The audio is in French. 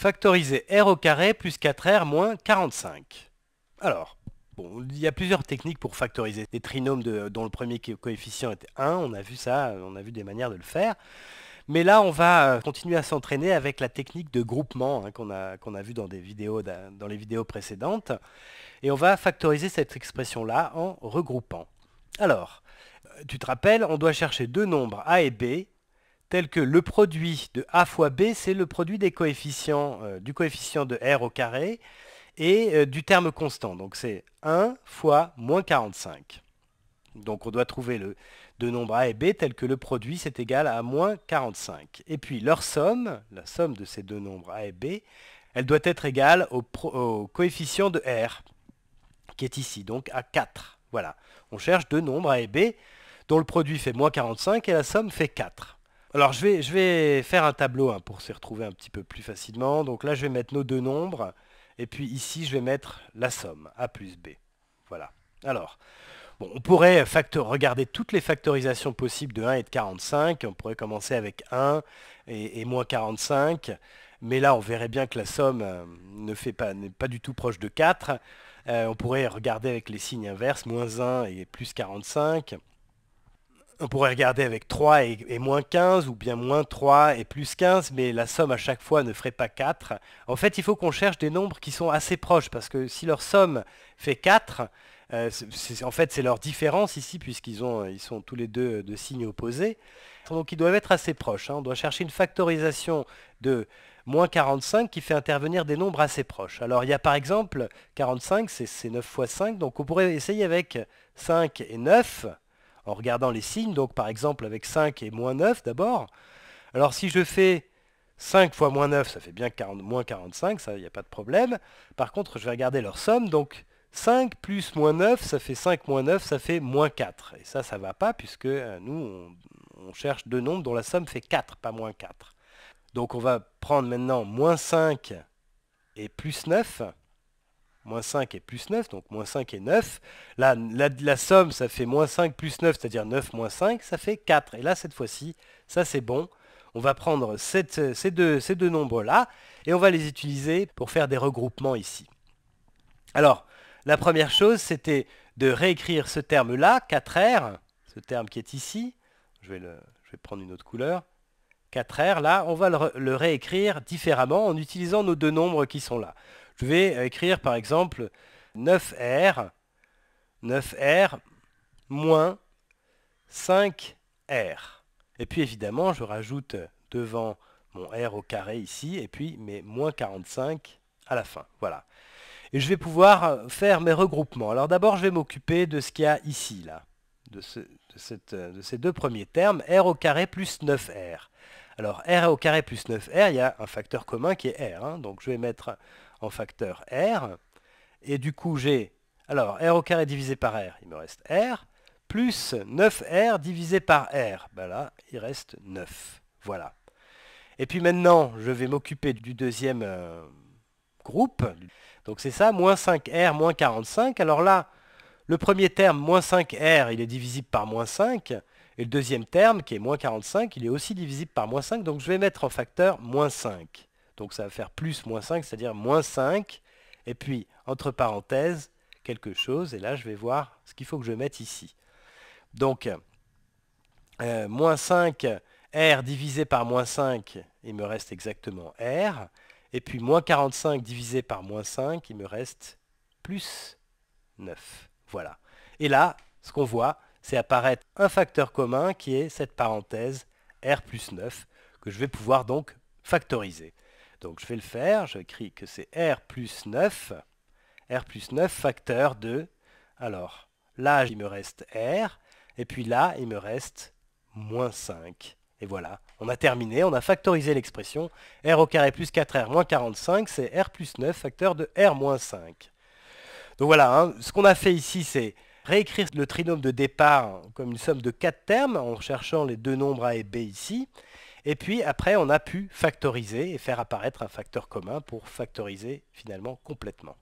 Factoriser r au carré plus 4r moins 45. Alors, bon, il y a plusieurs techniques pour factoriser des trinômes dont le premier coefficient était 1. On a vu ça, on a vu des manières de le faire. Mais là, on va euh, continuer à s'entraîner avec la technique de groupement hein, qu'on a, qu'on a vue dans, dans les vidéos précédentes. Et on va factoriser cette expression-là en regroupant. Alors, euh, tu te rappelles, on doit chercher deux nombres A et B tel que le produit de A fois B, c'est le produit des coefficients, euh, du coefficient de R au carré et euh, du terme constant. Donc c'est 1 fois moins 45. Donc on doit trouver le, deux nombres A et B tels que le produit, c'est égal à moins 45. Et puis leur somme, la somme de ces deux nombres A et B, elle doit être égale au, au coefficient de R, qui est ici, donc à 4. Voilà, on cherche deux nombres A et B dont le produit fait moins 45 et la somme fait 4. Alors je vais, je vais faire un tableau hein, pour s'y retrouver un petit peu plus facilement. Donc là je vais mettre nos deux nombres. Et puis ici je vais mettre la somme, A plus B. Voilà. Alors, on pourrait regarder toutes les factorisations possibles de 1 et de 45. On pourrait commencer avec 1 et, moins 45. Mais là on verrait bien que la somme euh, ne fait pas, n'est pas du tout proche de 4. Euh, on pourrait regarder avec les signes inverses, moins 1 et plus 45 on pourrait regarder avec 3 et, moins 15 ou bien moins 3 et plus 15, mais la somme à chaque fois ne ferait pas 4. En fait, il faut qu'on cherche des nombres qui sont assez proches parce que si leur somme fait 4, euh, en fait c'est leur différence ici puisqu'ils ils sont tous les deux de signes opposés. Donc ils doivent être assez proches. Hein. On doit chercher une factorisation de moins 45 qui fait intervenir des nombres assez proches. Alors il y a par exemple 45, c'est 9 fois 5, donc on pourrait essayer avec 5 et 9 en regardant les signes, donc par exemple avec 5 et moins 9 d'abord. Alors si je fais 5 fois moins 9, ça fait bien moins 45, ça, il n'y a pas de problème. Par contre, je vais regarder leur somme, donc 5 plus moins 9, ça fait 5 moins 9, ça fait moins 4. Et ça, ça ne va pas, puisque euh, nous, on, on, cherche deux nombres dont la somme fait 4, pas moins 4. Donc on va prendre maintenant moins 5 et plus 9 moins 5 et plus 9, donc moins 5 et 9. Là, la, somme, ça fait moins 5 plus 9, c'est-à-dire 9 moins 5, ça fait 4. Et là, cette fois-ci, ça c'est bon. On va prendre ces deux, ces deux nombres-là et on va les utiliser pour faire des regroupements ici. Alors, la première chose, c'était de réécrire ce terme-là, 4R, ce terme qui est ici. Je vais, vais prendre une autre couleur. 4R, là, on va le réécrire différemment en utilisant nos deux nombres qui sont là. Je vais euh, écrire par exemple 9R, 9R moins 5R. Et puis évidemment, je rajoute devant mon R au carré ici, et puis mes moins 45 à la fin. Voilà. Et je vais pouvoir euh, faire mes regroupements. Alors d'abord, je vais m'occuper de ce qu'il y a ici, là, de, euh, de ces deux premiers termes, R au carré plus 9R. Alors R au carré plus 9R, il y a un facteur commun qui est R. Hein. donc je vais mettre en facteur R. Et du coup j'ai... Alors R au carré divisé par R, il me reste R. Plus 9R divisé par R. Ben là, il reste 9. Voilà. Et puis maintenant, je vais m'occuper du deuxième euh, groupe. Donc c'est ça, moins 5R, moins 45. Alors là, le premier terme, moins 5R, il est divisible par moins 5. Et le deuxième terme, qui est moins 45, il est aussi divisible par moins 5, donc je vais mettre en facteur moins 5. Donc ça va faire plus moins 5, c'est-à-dire moins 5, et puis entre parenthèses, quelque chose, et là je vais voir ce qu'il faut que je mette ici. Donc, euh, moins 5, R divisé par moins 5, il me reste exactement R, et puis moins 45 divisé par moins 5, il me reste plus 9. Voilà. Et là, ce qu'on voit, c'est apparaître un facteur commun qui est cette parenthèse R plus 9 que je vais pouvoir donc factoriser. Donc je vais le faire, j'écris que c'est R plus 9, R plus 9 facteur de, alors là il me reste R, et puis là il me reste moins 5. Et voilà, on a terminé, on a factorisé l'expression R au carré plus 4R moins 45, c'est R plus 9 facteur de R moins 5. Donc voilà, hein, ce qu'on a fait ici c'est réécrire le trinôme de départ comme une somme de quatre termes en cherchant les deux nombres A et B ici. Et puis après, on a pu factoriser et faire apparaître un facteur commun pour factoriser finalement complètement.